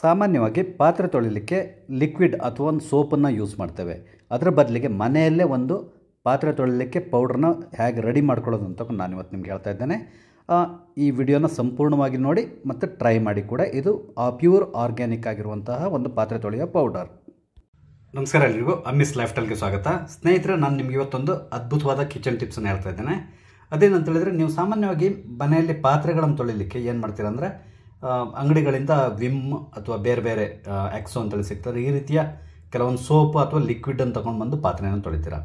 ಸಾಮಾನ್ಯವಾಗಿ ಪಾತ್ರೆ ತೊಳಿಲಿಕ್ಕೆ ಲಿಕ್ವಿಡ್ ಅಥವಾ ಒಂದು ಸೋಪನ್ನು ಯೂಸ್ ಮಾಡ್ತೇವೆ ಅದರ ಬದಲಿಗೆ ಮನೆಯಲ್ಲೇ ಒಂದು ಪಾತ್ರೆ ತೊಳಿಲಿಕ್ಕೆ ಪೌಡ್ರನ್ನ ಹೇಗೆ ರೆಡಿ ಮಾಡ್ಕೊಳ್ಳೋದು ಅಂತ ನಾನು ಇವತ್ತು ನಿಮ್ಗೆ ಹೇಳ್ತಾ ಇದ್ದೇನೆ ಈ ವಿಡಿಯೋನ ಸಂಪೂರ್ಣವಾಗಿ ನೋಡಿ ಮತ್ತು ಟ್ರೈ ಮಾಡಿ ಕೂಡ ಇದು ಆ ಪ್ಯೂರ್ ಆರ್ಗ್ಯಾನಿಕ್ ಆಗಿರುವಂತಹ ಒಂದು ಪಾತ್ರೆ ತೊಳೆಯೋ ಪೌಡರ್ ನಮಸ್ಕಾರ ಎಲ್ರಿಗೂ ಅಮ್ಮಿಸ್ ಲೈಫ್ ಟೈಲ್ಗೆ ಸ್ವಾಗತ ಸ್ನೇಹಿತರೆ ನಾನು ನಿಮ್ಗೆ ಇವತ್ತೊಂದು ಅದ್ಭುತವಾದ ಕಿಚನ್ ಟಿಪ್ಸನ್ನು ಹೇಳ್ತಾ ಇದ್ದೇನೆ ಅದೇನಂತ ಹೇಳಿದ್ರೆ ನೀವು ಸಾಮಾನ್ಯವಾಗಿ ಮನೆಯಲ್ಲಿ ಪಾತ್ರೆಗಳನ್ನು ತೊಳಿಲಿಕ್ಕೆ ಏನು ಮಾಡ್ತೀರಾ ಅಂಗಡಿಗಳಿಂದ ವಿಮ್ ಅಥವಾ ಬೇರೆ ಬೇರೆ ಎಕ್ಸೋ ಅಂತೇಳಿ ಸಿಗ್ತದೆ ಈ ರೀತಿಯ ಕೆಲವೊಂದು ಸೋಪ್ ಅಥವಾ ಲಿಕ್ವಿಡನ್ನು ತೊಗೊಂಡು ಬಂದು ಪಾತ್ರೆಯನ್ನು ತೊಳಿತೀರ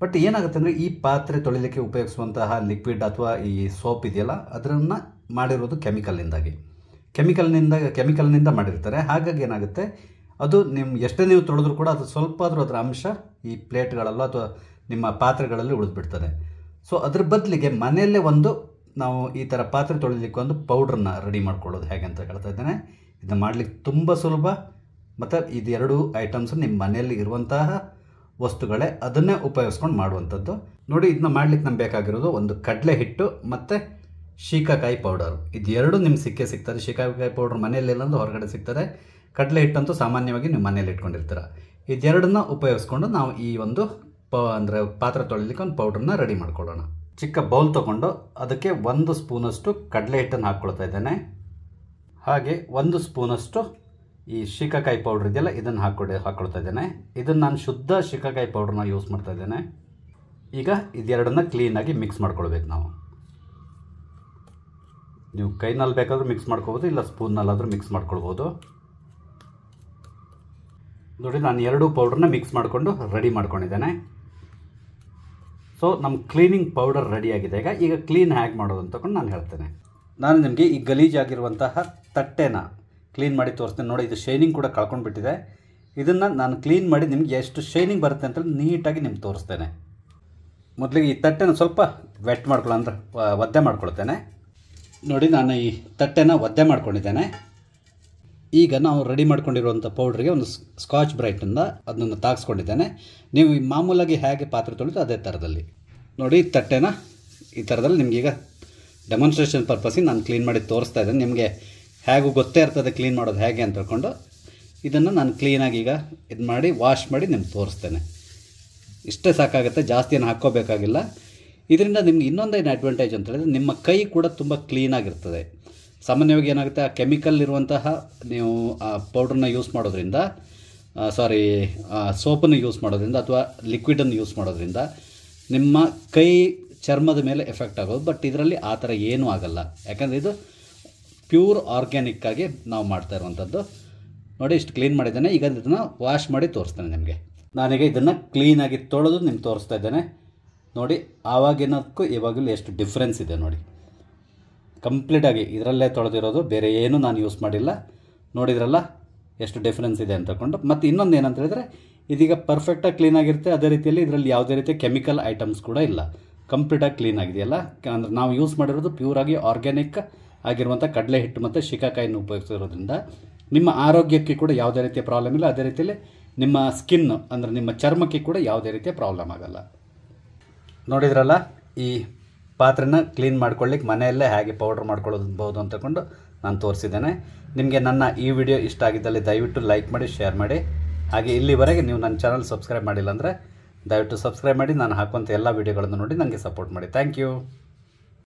ಬಟ್ ಏನಾಗುತ್ತೆ ಅಂದರೆ ಈ ಪಾತ್ರೆ ತೊಳಿಲಿಕ್ಕೆ ಉಪಯೋಗಿಸುವಂತಹ ಲಿಕ್ವಿಡ್ ಅಥವಾ ಈ ಸೋಪ್ ಇದೆಯಲ್ಲ ಅದನ್ನು ಮಾಡಿರೋದು ಕೆಮಿಕಲ್ನಿಂದಾಗಿ ಕೆಮಿಕಲ್ನಿಂದ ಕೆಮಿಕಲ್ನಿಂದ ಮಾಡಿರ್ತಾರೆ ಹಾಗಾಗಿ ಏನಾಗುತ್ತೆ ಅದು ನಿಮ್ಮ ಎಷ್ಟೇ ನೀವು ತೊಳೆದ್ರೂ ಕೂಡ ಅದು ಸ್ವಲ್ಪ ಆದರೂ ಅದರ ಅಂಶ ಈ ಪ್ಲೇಟ್ಗಳಲ್ಲೋ ಅಥವಾ ನಿಮ್ಮ ಪಾತ್ರೆಗಳಲ್ಲಿ ಉಳಿದ್ಬಿಡ್ತದೆ ಸೊ ಅದ್ರ ಬದಲಿಗೆ ಮನೆಯಲ್ಲೇ ಒಂದು ನಾವು ಈ ಥರ ಪಾತ್ರೆ ತೊಳಿಲಿಕ್ಕೆ ಒಂದು ಪೌಡ್ರನ್ನ ರೆಡಿ ಮಾಡ್ಕೊಳ್ಳೋದು ಹೇಗೆ ಅಂತ ಹೇಳ್ತಾ ಇದ್ದೇನೆ ಇದನ್ನು ಮಾಡಲಿಕ್ಕೆ ತುಂಬ ಸುಲಭ ಮತ್ತು ಇದೆರಡು ಐಟಮ್ಸ್ ನಿಮ್ಮ ಮನೆಯಲ್ಲಿ ಇರುವಂತಹ ವಸ್ತುಗಳೇ ಅದನ್ನೇ ಉಪಯೋಗಿಸ್ಕೊಂಡು ಮಾಡುವಂಥದ್ದು ನೋಡಿ ಇದನ್ನ ಮಾಡ್ಲಿಕ್ಕೆ ನಮ್ಗೆ ಬೇಕಾಗಿರೋದು ಒಂದು ಕಡಲೆ ಹಿಟ್ಟು ಮತ್ತು ಶೀಕಾಕಾಯಿ ಪೌಡರ್ ಎರಡು ನಿಮ್ಮ ಸಿಕ್ಕೇ ಸಿಗ್ತದೆ ಶೀಕಾಕಾಯಿ ಪೌಡರ್ ಮನೆಯಲ್ಲಿ ಇಲ್ಲಾಂದ್ರೆ ಹೊರಗಡೆ ಸಿಗ್ತದೆ ಕಡಲೆ ಹಿಟ್ಟಂತೂ ಸಾಮಾನ್ಯವಾಗಿ ನಿಮ್ಮ ಮನೇಲಿ ಇಟ್ಕೊಂಡಿರ್ತಾರೆ ಇದೆರಡನ್ನ ಉಪಯೋಗಿಸ್ಕೊಂಡು ನಾವು ಈ ಒಂದು ಪ ಅಂದರೆ ಪಾತ್ರೆ ತೊಳಿಲಿಕ್ಕೆ ಒಂದು ಪೌಡ್ರನ್ನ ರೆಡಿ ಮಾಡ್ಕೊಳ್ಳೋಣ ಚಿಕ್ಕ ಬೌಲ್ ತಗೊಂಡು ಅದಕ್ಕೆ ಒಂದು ಸ್ಪೂನಷ್ಟು ಕಡಲೆ ಹಿಟ್ಟನ್ನು ಹಾಕ್ಕೊಳ್ತಾ ಇದ್ದೇನೆ ಹಾಗೆ ಒಂದು ಸ್ಪೂನಷ್ಟು ಈ ಶೀಕಾಕಾಯಿ ಪೌಡ್ರ್ ಇದೆಯಲ್ಲ ಇದನ್ನು ಹಾಕ್ಕೊಡಿ ಹಾಕ್ಕೊಳ್ತಾ ಇದ್ದೇನೆ ಇದನ್ನು ನಾನು ಶುದ್ಧ ಶೀಕಾಕಾಯಿ ಪೌಡ್ರನ್ನ ಯೂಸ್ ಮಾಡ್ತಾ ಇದ್ದೇನೆ ಈಗ ಇದೆರಡನ್ನ ಕ್ಲೀನಾಗಿ ಮಿಕ್ಸ್ ಮಾಡ್ಕೊಳ್ಬೇಕು ನಾವು ನೀವು ಕೈನಲ್ಲಿ ಬೇಕಾದರೂ ಮಿಕ್ಸ್ ಮಾಡ್ಕೊಬೋದು ಇಲ್ಲ ಸ್ಪೂನ್ನಲ್ಲಾದರೂ ಮಿಕ್ಸ್ ಮಾಡ್ಕೊಳ್ಬೋದು ನೋಡಿ ನಾನು ಎರಡೂ ಪೌಡ್ರನ್ನ ಮಿಕ್ಸ್ ಮಾಡಿಕೊಂಡು ರೆಡಿ ಮಾಡ್ಕೊಂಡಿದ್ದೇನೆ ಸೊ ನಮ್ಮ ಕ್ಲೀನಿಂಗ್ ಪೌಡರ್ ರೆಡಿಯಾಗಿದೆ ಈಗ ಈಗ ಕ್ಲೀನ್ ಹ್ಯಾಗ್ ಮಾಡೋದು ಅಂತ ನಾನು ಹೇಳ್ತೇನೆ ನಾನು ನಿಮಗೆ ಈ ಗಲೀಜಾಗಿರುವಂತಹ ತಟ್ಟೆನ ಕ್ಲೀನ್ ಮಾಡಿ ತೋರಿಸ್ತೇನೆ ನೋಡಿ ಇದು ಶೈನಿಂಗ್ ಕೂಡ ಕಳ್ಕೊಂಡ್ಬಿಟ್ಟಿದೆ ಇದನ್ನು ನಾನು ಕ್ಲೀನ್ ಮಾಡಿ ನಿಮಗೆ ಎಷ್ಟು ಶೈನಿಂಗ್ ಬರುತ್ತೆ ಅಂತ ನೀಟಾಗಿ ನಿಮ್ಗೆ ತೋರಿಸ್ತೇನೆ ಮೊದಲಿಗೆ ಈ ತಟ್ಟೆನ ಸ್ವಲ್ಪ ವೆಟ್ ಮಾಡ್ಕೊಳ್ಳೋ ಅಂದರೆ ಒದ್ದೆ ಮಾಡ್ಕೊಳ್ತೇನೆ ನೋಡಿ ನಾನು ಈ ತಟ್ಟೆನ ಒದ್ದೆ ಮಾಡ್ಕೊಂಡಿದ್ದೇನೆ ಈಗ ನಾವು ರೆಡಿ ಮಾಡ್ಕೊಂಡಿರುವಂಥ ಪೌಡ್ರಿಗೆ ಒಂದು ಸ್ಕಾಚ್ ಬ್ರೈಟನ್ನು ಅದನ್ನು ತಾಗಿಸ್ಕೊಂಡಿದ್ದೇನೆ ನೀವು ಮಾಮೂಲಾಗಿ ಹೇಗೆ ಪಾತ್ರೆ ತೊಳಿತು ಅದೇ ಥರದಲ್ಲಿ ನೋಡಿ ತಟ್ಟೆನ ಈ ಥರದಲ್ಲಿ ನಿಮಗೀಗ ಡೆಮಾನ್ಸ್ಟ್ರೇಷನ್ ಪರ್ಪಸಿಗೆ ನಾನು ಕ್ಲೀನ್ ಮಾಡಿ ತೋರಿಸ್ತಾ ಇದ್ದೇನೆ ನಿಮಗೆ ಹೇಗೂ ಗೊತ್ತೇ ಇರ್ತದೆ ಕ್ಲೀನ್ ಮಾಡೋದು ಹೇಗೆ ಅಂತ ಹೇಳ್ಕೊಂಡು ಇದನ್ನು ನಾನು ಕ್ಲೀನಾಗಿ ಈಗ ಇದು ಮಾಡಿ ವಾಶ್ ಮಾಡಿ ನಿಮ್ಗೆ ತೋರಿಸ್ತೇನೆ ಇಷ್ಟೇ ಸಾಕಾಗುತ್ತೆ ಜಾಸ್ತಿ ಏನು ಹಾಕ್ಕೋಬೇಕಾಗಿಲ್ಲ ಇದರಿಂದ ನಿಮ್ಗೆ ಇನ್ನೊಂದೇನು ಅಡ್ವಾಂಟೇಜ್ ಅಂತ ಹೇಳಿದ್ರೆ ನಿಮ್ಮ ಕೈ ಕೂಡ ತುಂಬ ಕ್ಲೀನಾಗಿರ್ತದೆ ಸಾಮಾನ್ಯವಾಗಿ ಏನಾಗುತ್ತೆ ಆ ಕೆಮಿಕಲ್ ಇರುವಂತಹ ನೀವು ಆ ಪೌಡ್ರನ್ನ ಯೂಸ್ ಮಾಡೋದ್ರಿಂದ ಸಾರಿ ಸೋಪನ್ನು ಯೂಸ್ ಮಾಡೋದ್ರಿಂದ ಅಥವಾ ಲಿಕ್ವಿಡನ್ನು ಯೂಸ್ ಮಾಡೋದ್ರಿಂದ ನಿಮ್ಮ ಕೈ ಚರ್ಮದ ಮೇಲೆ ಎಫೆಕ್ಟ್ ಆಗೋದು ಬಟ್ ಇದರಲ್ಲಿ ಆ ಥರ ಏನೂ ಆಗಲ್ಲ ಯಾಕಂದರೆ ಇದು ಪ್ಯೂರ್ ಆರ್ಗ್ಯಾನಿಕ್ಕಾಗಿ ನಾವು ಮಾಡ್ತಾ ಇರುವಂಥದ್ದು ನೋಡಿ ಇಷ್ಟು ಕ್ಲೀನ್ ಮಾಡಿದ್ದೇನೆ ಈಗ ಇದನ್ನು ವಾಶ್ ಮಾಡಿ ತೋರಿಸ್ತೇನೆ ನಿಮಗೆ ನಾನೀಗ ಇದನ್ನು ಕ್ಲೀನಾಗಿ ತೊಳೆದು ನಿಮ್ಗೆ ತೋರಿಸ್ತಾ ಇದ್ದೇನೆ ನೋಡಿ ಆವಾಗಿನಕ್ಕೂ ಇವಾಗಲೂ ಎಷ್ಟು ಡಿಫ್ರೆನ್ಸ್ ಇದೆ ನೋಡಿ ಕಂಪ್ಲೀಟಾಗಿ ಇದರಲ್ಲೇ ತೊಳೆದಿರೋದು ಬೇರೆ ಏನೂ ನಾನು ಯೂಸ್ ಮಾಡಿಲ್ಲ ನೋಡಿದ್ರಲ್ಲ ಎಷ್ಟು ಡಿಫ್ರೆನ್ಸ್ ಇದೆ ಅಂತಕೊಂಡು ಮತ್ತೆ ಮತ್ತು ಇನ್ನೊಂದು ಏನಂತ ಹೇಳಿದ್ರೆ ಇದೀಗ ಪರ್ಫೆಕ್ಟಾಗಿ ಕ್ಲೀನಾಗಿರುತ್ತೆ ಅದೇ ರೀತಿಯಲ್ಲಿ ಇದರಲ್ಲಿ ಯಾವುದೇ ರೀತಿಯ ಕೆಮಿಕಲ್ ಐಟಮ್ಸ್ ಕೂಡ ಇಲ್ಲ ಕಂಪ್ಲೀಟಾಗಿ ಕ್ಲೀನ್ ಆಗಿದೆಯಲ್ಲ ಅಂದರೆ ನಾವು ಯೂಸ್ ಮಾಡಿರೋದು ಪ್ಯೂರಾಗಿ ಆರ್ಗ್ಯಾನಿಕ್ ಆಗಿರುವಂಥ ಕಡಲೆ ಹಿಟ್ಟು ಮತ್ತು ಶಿಕಾಕಾಯಿನ ಉಪಯೋಗಿಸಿರೋದ್ರಿಂದ ನಿಮ್ಮ ಆರೋಗ್ಯಕ್ಕೆ ಕೂಡ ಯಾವುದೇ ರೀತಿಯ ಪ್ರಾಬ್ಲಮ್ ಇಲ್ಲ ಅದೇ ರೀತಿಯಲ್ಲಿ ನಿಮ್ಮ ಸ್ಕಿನ್ ಅಂದರೆ ನಿಮ್ಮ ಚರ್ಮಕ್ಕೆ ಕೂಡ ಯಾವುದೇ ರೀತಿಯ ಪ್ರಾಬ್ಲಮ್ ಆಗಲ್ಲ ನೋಡಿದ್ರಲ್ಲ ಈ ಪಾತ್ರೆನ ಕ್ಲೀನ್ ಮಾಡ್ಕೊಳ್ಳಿಕ್ಕೆ ಮನೆಯಲ್ಲೇ ಹೇಗೆ ಪೌಡ್ರ್ ಮಾಡ್ಕೊಳ್ಳಬಹುದು ಅಂತ ತಗೊಂಡು ನಾನು ತೋರಿಸಿದ್ದೇನೆ ನಿಮಗೆ ನನ್ನ ಈ ವಿಡಿಯೋ ಇಷ್ಟ ಆಗಿದ್ದಲ್ಲಿ ದಯವಿಟ್ಟು ಲೈಕ್ ಮಾಡಿ ಶೇರ್ ಮಾಡಿ ಹಾಗೆ ಇಲ್ಲಿವರೆಗೆ ನೀವು ನನ್ನ ಚಾನಲ್ ಸಬ್ಸ್ಕ್ರೈಬ್ ಮಾಡಿಲ್ಲ ಅಂದರೆ ದಯವಿಟ್ಟು ಸಬ್ಸ್ಕ್ರೈಬ್ ಮಾಡಿ ನಾನು ಹಾಕುವಂಥ ಎಲ್ಲ ವಿಡಿಯೋಗಳನ್ನು ನೋಡಿ ನನಗೆ ಸಪೋರ್ಟ್ ಮಾಡಿ ಥ್ಯಾಂಕ್ ಯು